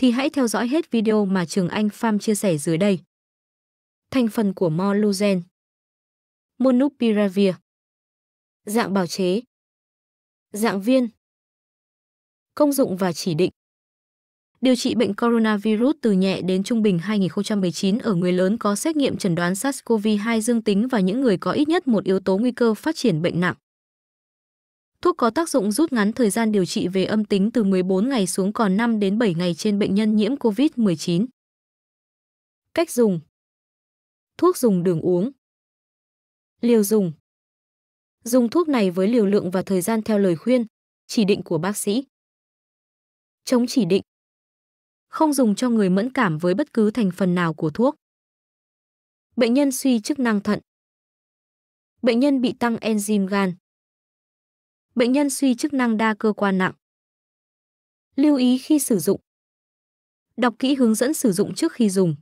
thì hãy theo dõi hết video mà Trường Anh pham chia sẻ dưới đây. Thành phần của Moluzen Monupiravir Dạng bào chế Dạng viên Công dụng và chỉ định Điều trị bệnh coronavirus từ nhẹ đến trung bình 2019 ở người lớn có xét nghiệm chẩn đoán SARS-CoV-2 dương tính và những người có ít nhất một yếu tố nguy cơ phát triển bệnh nặng. Thuốc có tác dụng rút ngắn thời gian điều trị về âm tính từ 14 ngày xuống còn 5 đến 7 ngày trên bệnh nhân nhiễm COVID-19. Cách dùng Thuốc dùng đường uống Liều dùng Dùng thuốc này với liều lượng và thời gian theo lời khuyên, chỉ định của bác sĩ. Chống chỉ định Không dùng cho người mẫn cảm với bất cứ thành phần nào của thuốc. Bệnh nhân suy chức năng thận Bệnh nhân bị tăng enzyme gan bệnh nhân suy chức năng đa cơ quan nặng. Lưu ý khi sử dụng. Đọc kỹ hướng dẫn sử dụng trước khi dùng.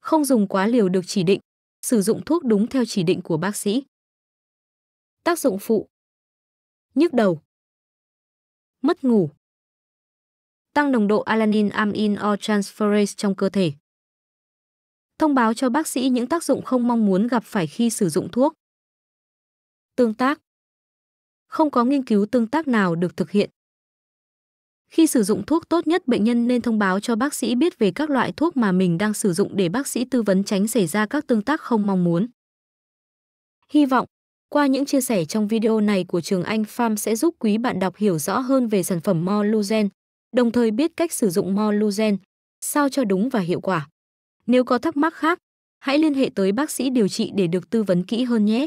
Không dùng quá liều được chỉ định, sử dụng thuốc đúng theo chỉ định của bác sĩ. Tác dụng phụ. Nhức đầu. Mất ngủ. Tăng nồng độ alanin amin o transferase trong cơ thể. Thông báo cho bác sĩ những tác dụng không mong muốn gặp phải khi sử dụng thuốc. Tương tác không có nghiên cứu tương tác nào được thực hiện. Khi sử dụng thuốc tốt nhất bệnh nhân nên thông báo cho bác sĩ biết về các loại thuốc mà mình đang sử dụng để bác sĩ tư vấn tránh xảy ra các tương tác không mong muốn. Hy vọng, qua những chia sẻ trong video này của Trường Anh Farm sẽ giúp quý bạn đọc hiểu rõ hơn về sản phẩm Molugen, đồng thời biết cách sử dụng Molugen, sao cho đúng và hiệu quả. Nếu có thắc mắc khác, hãy liên hệ tới bác sĩ điều trị để được tư vấn kỹ hơn nhé.